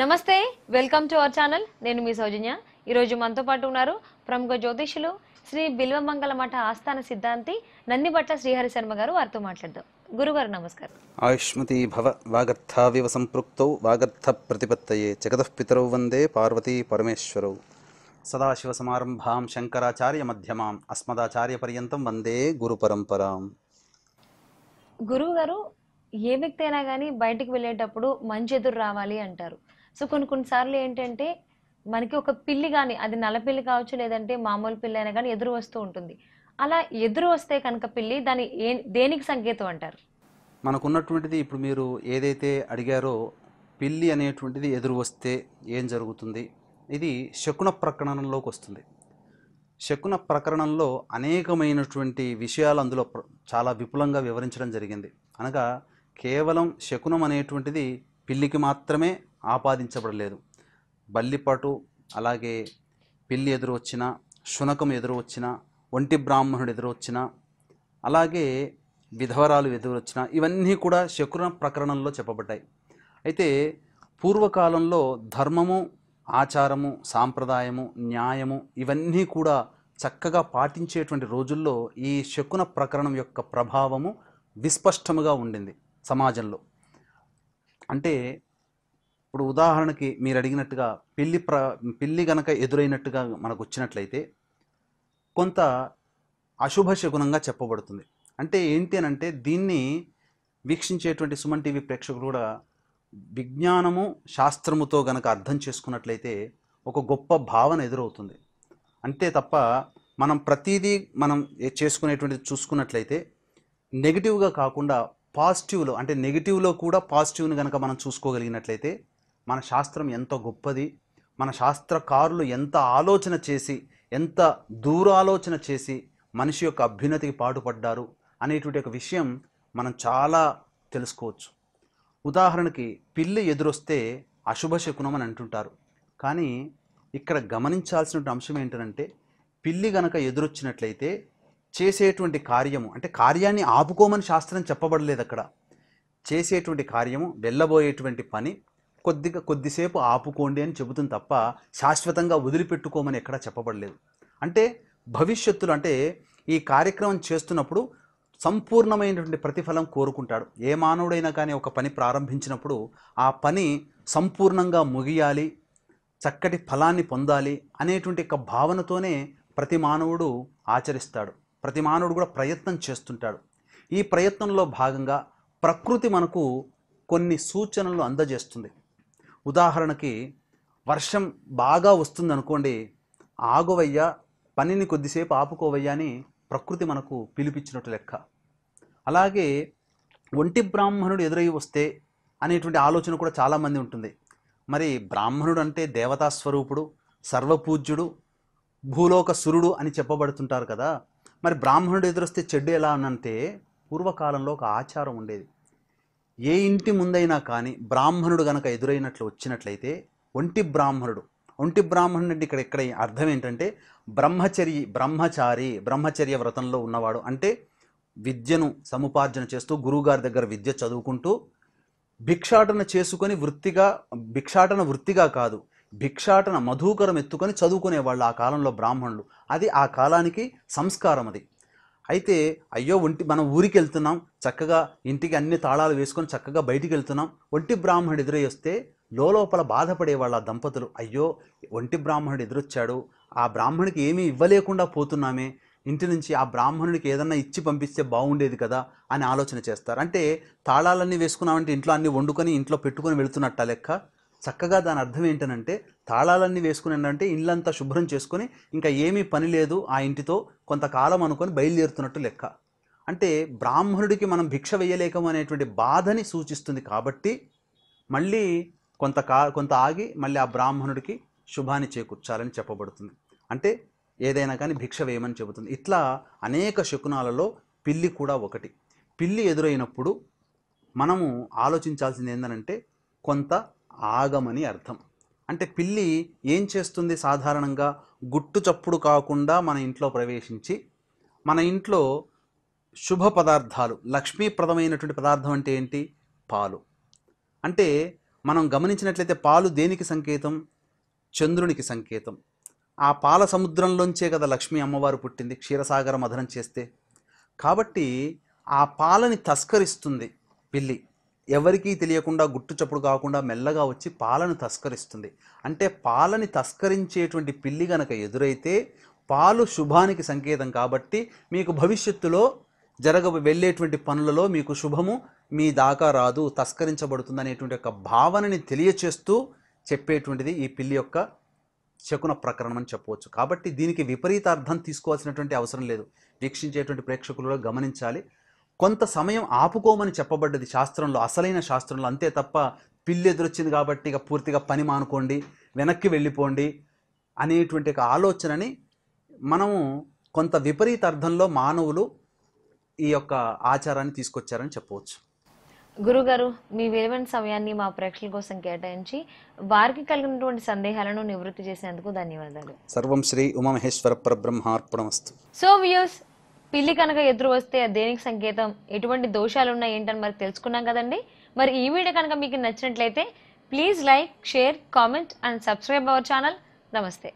నమస్తే welcome to our channel నేను మీ సౌజన్య ఈరోజు మనతో పాటు ఉన్నారు ప్రముఖ జ్యోతిషులు శ్రీ బిల్వమంగళ మఠ ఆస్థాన సిద్ధాంతి నందిబట్ల శ్రీహరి శర్మ గారు వారితో మాట్లాడదాం గురుగారు నమస్కారం ఆయుష్మతి భవ వాగర్థావివ సంపృక్తౌ వాగర్థ ప్రతిపత్తయే జగదఃపితరౌ వందే పార్వతీ పరమేశ్వరౌ సమారంభాం శంకరాచార్య మధ్యమాం అస్మదాచార్య పర్యంతం వందే గురు పరంపరాం గురువు గారు ఏ వ్యక్తి అయినా కానీ బయటికి వెళ్ళేటప్పుడు మంచి ఎదురు రావాలి అంటారు సో కొన్ని కొన్నిసార్లు ఏంటంటే మనకి ఒక పిల్లి కానీ అది పిల్లి కావచ్చు లేదంటే మామూలు పిల్లి అయినా కానీ ఎదురు వస్తూ ఉంటుంది అలా ఎదురు వస్తే కనుక పిల్లి దాని ఏ దేనికి సంకేతం అంటారు మనకున్నటువంటిది ఇప్పుడు మీరు ఏదైతే అడిగారో పిల్లి అనేటువంటిది ఎదురు వస్తే ఏం జరుగుతుంది ఇది శకున ప్రకరణంలోకి వస్తుంది శకున ప్రకరణంలో అనేకమైనటువంటి విషయాలు అందులో చాలా విపులంగా వివరించడం జరిగింది అనగా కేవలం శకునం అనేటువంటిది పిల్లికి మాత్రమే ఆపాదించబడలేదు బల్లిపాటు అలాగే పిల్లి ఎదురు వచ్చిన శునకం ఎదురు వచ్చిన ఒంటి బ్రాహ్మణుడు ఎదురు వచ్చిన అలాగే విధవరాలు ఎదురు వచ్చిన ఇవన్నీ కూడా శకున ప్రకరణంలో చెప్పబడ్డాయి అయితే పూర్వకాలంలో ధర్మము ఆచారము సాంప్రదాయము న్యాయము ఇవన్నీ కూడా చక్కగా పాటించేటువంటి రోజుల్లో ఈ శకున ప్రకరణం యొక్క ప్రభావము విస్పష్టముగా ఉండింది సమాజంలో అంటే ఇప్పుడు ఉదాహరణకి మీరు అడిగినట్టుగా పిల్లి ప్ర పిల్లి గనక ఎదురైనట్టుగా మనకు వచ్చినట్లయితే కొంత అశుభ శకునంగా చెప్పబడుతుంది అంటే ఏంటి అని అంటే దీన్ని వీక్షించేటువంటి సుమన్ టీవీ ప్రేక్షకులు కూడా విజ్ఞానము శాస్త్రముతో గనక అర్థం చేసుకున్నట్లయితే ఒక గొప్ప భావన ఎదురవుతుంది అంతే తప్ప మనం ప్రతిదీ మనం చేసుకునేటువంటి చూసుకున్నట్లయితే నెగిటివ్గా కాకుండా పాజిటివ్లో అంటే నెగిటివ్లో కూడా పాజిటివ్ని కనుక మనం చూసుకోగలిగినట్లయితే మన శాస్త్రం ఎంత గొప్పది మన శాస్త్రకారులు ఎంత ఆలోచన చేసి ఎంత దూరాలోచన చేసి మనిషి యొక్క అభ్యున్నతికి పాటుపడ్డారు అనేటువంటి ఒక విషయం మనం చాలా తెలుసుకోవచ్చు ఉదాహరణకి పిల్లి ఎదురొస్తే అశుభ శకునం అని అంటుంటారు కానీ ఇక్కడ గమనించాల్సిన అంశం ఏంటంటే పిల్లి గనక ఎదురొచ్చినట్లయితే చేసేటువంటి కార్యము అంటే కార్యాన్ని ఆపుకోమని శాస్త్రం చెప్పబడలేదు అక్కడ చేసేటువంటి కార్యము వెళ్ళబోయేటువంటి పని కొద్దిగా కొద్దిసేపు ఆపుకోండి అని చెబుతుంది తప్ప శాశ్వతంగా వదిలిపెట్టుకోమని ఎక్కడా చెప్పబడలేదు అంటే భవిష్యత్తులో అంటే ఈ కార్యక్రమం చేస్తున్నప్పుడు సంపూర్ణమైనటువంటి ప్రతిఫలం కోరుకుంటాడు ఏ మానవుడైనా కానీ ఒక పని ప్రారంభించినప్పుడు ఆ పని సంపూర్ణంగా ముగియాలి చక్కటి ఫలాన్ని పొందాలి అనేటువంటి యొక్క భావనతోనే ప్రతి మానవుడు ఆచరిస్తాడు ప్రతి మానవుడు కూడా ప్రయత్నం చేస్తుంటాడు ఈ ప్రయత్నంలో భాగంగా ప్రకృతి మనకు కొన్ని సూచనలు అందజేస్తుంది ఉదాహరణకి వర్షం బాగా వస్తుంది అనుకోండి పనిని కొద్దిసేపు ఆపుకోవయ్యా అని ప్రకృతి మనకు పిలిపించినట్టు లెక్క అలాగే ఒంటి బ్రాహ్మణుడు ఎదురై వస్తే అనేటువంటి ఆలోచన కూడా చాలామంది ఉంటుంది మరి బ్రాహ్మణుడు అంటే దేవతా స్వరూపుడు సర్వపూజ్యుడు భూలోక సురుడు అని చెప్పబడుతుంటారు కదా మరి బ్రాహ్మణుడు ఎదురొస్తే చెడ్డు ఎలా అనంటే పూర్వకాలంలో ఒక ఆచారం ఉండేది ఏ ఇంటి ముందైనా కానీ బ్రాహ్మణుడు గనక ఎదురైనట్లు వచ్చినట్లయితే ఒంటి బ్రాహ్మణుడు ఒంటి బ్రాహ్మణుడు అంటే ఇక్కడ ఇక్కడ అర్థం ఏంటంటే బ్రహ్మచరి బ్రహ్మచారి బ్రహ్మచర్య వ్రతంలో ఉన్నవాడు అంటే విద్యను సముపార్జన చేస్తూ గురువుగారి దగ్గర విద్య చదువుకుంటూ భిక్షాటన చేసుకొని వృత్తిగా భిక్షాటన వృత్తిగా కాదు భిక్షాటన మధుకరం ఎత్తుకొని చదువుకునేవాళ్ళు ఆ కాలంలో బ్రాహ్మణులు అది ఆ కాలానికి సంస్కారం అది అయితే అయ్యో ఒంటి మనం ఊరికి వెళ్తున్నాం చక్కగా ఇంటికి అన్ని తాళాలు వేసుకొని చక్కగా బయటికి వెళ్తున్నాం ఒంటి బ్రాహ్మణుడు వస్తే లోపల బాధపడే వాళ్ళ దంపతులు అయ్యో ఒంటి బ్రాహ్మణుడు ఎదురొచ్చాడు ఆ బ్రాహ్మణుడికి ఏమీ ఇవ్వలేకుండా పోతున్నామే ఇంటి నుంచి ఆ బ్రాహ్మణుడికి ఏదన్నా ఇచ్చి పంపిస్తే బాగుండేది కదా అని ఆలోచన చేస్తారు అంటే తాళాలన్నీ వేసుకున్నామంటే ఇంట్లో అన్ని వండుకొని ఇంట్లో పెట్టుకొని వెళుతున్నట్ట లెక్క చక్కగా దాని అర్థం ఏంటనంటే తాళాలన్నీ వేసుకుని అంటే ఇళ్ళంతా శుభ్రం చేసుకుని ఇంకా ఏమీ పని లేదు ఆ ఇంటితో కొంతకాలం అనుకొని బయలుదేరుతున్నట్టు లెక్క అంటే బ్రాహ్మణుడికి మనం భిక్ష వేయలేకం అనేటువంటి బాధని సూచిస్తుంది కాబట్టి మళ్ళీ కొంత కా కొంత ఆగి మళ్ళీ ఆ బ్రాహ్మణుడికి శుభాన్ని చేకూర్చాలని చెప్పబడుతుంది అంటే ఏదైనా కానీ భిక్ష వేయమని చెబుతుంది ఇట్లా అనేక శకునాలలో పిల్లి కూడా ఒకటి పిల్లి ఎదురైనప్పుడు మనము ఆలోచించాల్సింది ఏంటనంటే కొంత ఆగమని అర్థం అంటే పిల్లి ఏం చేస్తుంది సాధారణంగా గుట్టు చప్పుడు కాకుండా మన ఇంట్లో ప్రవేశించి మన ఇంట్లో శుభ పదార్థాలు లక్ష్మీప్రదమైనటువంటి పదార్థం అంటే ఏంటి పాలు అంటే మనం గమనించినట్లయితే పాలు దేనికి సంకేతం చంద్రునికి సంకేతం ఆ పాల సముద్రంలోంచే కదా లక్ష్మీ అమ్మవారు పుట్టింది క్షీరసాగర మధనం చేస్తే కాబట్టి ఆ పాలని తస్కరిస్తుంది పిల్లి ఎవరికీ తెలియకుండా గుట్టు చప్పుడు కాకుండా మెల్లగా వచ్చి పాలను తస్కరిస్తుంది అంటే పాలని తస్కరించేటువంటి పిల్లి గనక ఎదురైతే పాలు శుభానికి సంకేతం కాబట్టి మీకు భవిష్యత్తులో జరగ వెళ్ళేటువంటి పనులలో మీకు శుభము మీ దాకా రాదు తస్కరించబడుతుంది అనేటువంటి యొక్క భావనని తెలియచేస్తూ చెప్పేటువంటిది ఈ పిల్లి యొక్క శకున ప్రకరణం అని చెప్పవచ్చు కాబట్టి దీనికి విపరీత అర్థం తీసుకోవాల్సినటువంటి అవసరం లేదు వీక్షించేటువంటి ప్రేక్షకులు గమనించాలి కొంత సమయం ఆపుకోమని చెప్పబడ్డది శాస్త్రంలో అసలైన శాస్త్రంలో అంతే తప్ప పిల్లి ఎదురొచ్చింది కాబట్టి ఇక పూర్తిగా పని మానుకోండి వెనక్కి వెళ్ళిపోండి అనేటువంటి ఒక ఆలోచనని మనము కొంత విపరీత అర్థంలో మానవులు ఈ యొక్క ఆచారాన్ని తీసుకొచ్చారని చెప్పవచ్చు గురుగారు మీ విలువైన సమయాన్ని మా ప్రేక్షకుల కోసం కేటాయించి వారికి కలిగినటువంటి సందేహాలను నివృత్తి చేసినందుకు ధన్యవాదాలు సర్వం శ్రీ ఉమామహేశ్వర వస్తు సో వ్యూస్ పిల్లి కనుక ఎదురు వస్తే దేనికి సంకేతం ఎటువంటి దోషాలు ఉన్నాయి ఏంటని మరి తెలుసుకున్నాం కదండి మరి ఈ వీడియో కనుక మీకు నచ్చినట్లయితే please like share comment and subscribe our channel నమస్తే